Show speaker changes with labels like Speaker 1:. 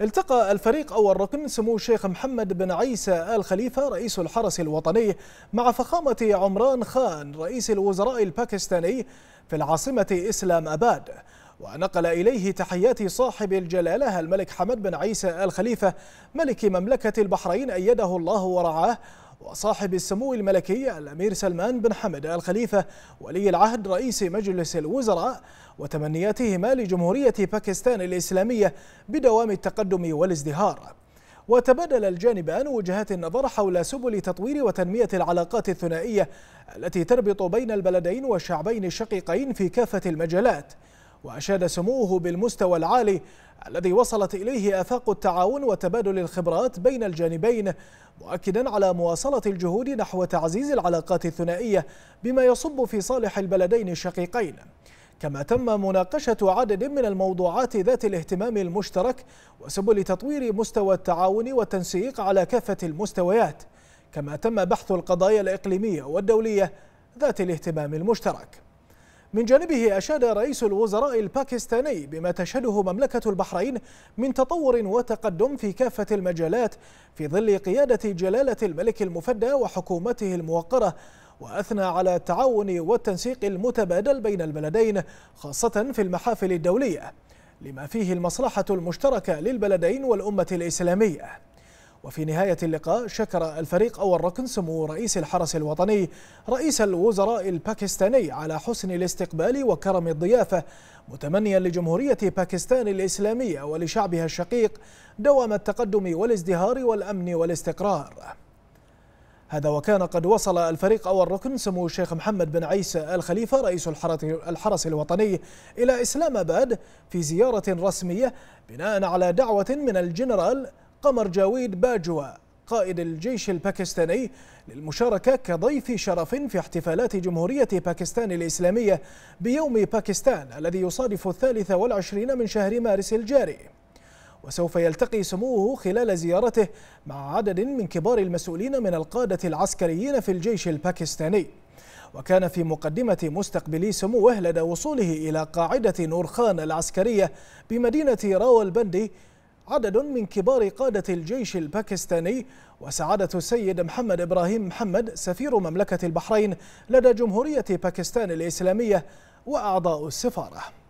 Speaker 1: التقى الفريق أول ركن سمو الشيخ محمد بن عيسى آل خليفة رئيس الحرس الوطني مع فخامة عمران خان رئيس الوزراء الباكستاني في العاصمة إسلام أباد ونقل إليه تحيات صاحب الجلالة الملك حمد بن عيسى آل خليفة ملك مملكة البحرين أيده الله ورعاه وصاحب السمو الملكي الأمير سلمان بن حمد الخليفة ولي العهد رئيس مجلس الوزراء وتمنياتهما لجمهورية باكستان الإسلامية بدوام التقدم والازدهار وتبادل الجانبان وجهات النظر حول سبل تطوير وتنمية العلاقات الثنائية التي تربط بين البلدين والشعبين الشقيقين في كافة المجالات وأشاد سموه بالمستوى العالي الذي وصلت إليه آفاق التعاون وتبادل الخبرات بين الجانبين مؤكدا على مواصلة الجهود نحو تعزيز العلاقات الثنائية بما يصب في صالح البلدين الشقيقين كما تم مناقشة عدد من الموضوعات ذات الاهتمام المشترك وسبل تطوير مستوى التعاون والتنسيق على كافة المستويات كما تم بحث القضايا الإقليمية والدولية ذات الاهتمام المشترك من جانبه أشاد رئيس الوزراء الباكستاني بما تشهده مملكة البحرين من تطور وتقدم في كافة المجالات في ظل قيادة جلالة الملك المفدى وحكومته الموقرة وأثنى على التعاون والتنسيق المتبادل بين البلدين خاصة في المحافل الدولية لما فيه المصلحة المشتركة للبلدين والأمة الإسلامية وفي نهاية اللقاء شكر الفريق أول ركن سمو رئيس الحرس الوطني رئيس الوزراء الباكستاني على حسن الاستقبال وكرم الضيافة متمنيا لجمهورية باكستان الإسلامية ولشعبها الشقيق دوام التقدم والازدهار والأمن والاستقرار هذا وكان قد وصل الفريق أول ركن سمو الشيخ محمد بن عيسى الخليفة رئيس الحرس الوطني إلى إسلام أباد في زيارة رسمية بناء على دعوة من الجنرال قمر جاويد باجوا قائد الجيش الباكستاني للمشاركة كضيف شرف في احتفالات جمهورية باكستان الإسلامية بيوم باكستان الذي يصادف الثالث والعشرين من شهر مارس الجاري وسوف يلتقي سموه خلال زيارته مع عدد من كبار المسؤولين من القادة العسكريين في الجيش الباكستاني وكان في مقدمة مستقبلي سموه لدى وصوله إلى قاعدة نورخان العسكرية بمدينة بندي عدد من كبار قادة الجيش الباكستاني وسعادة السيد محمد إبراهيم محمد سفير مملكة البحرين لدى جمهورية باكستان الإسلامية وأعضاء السفارة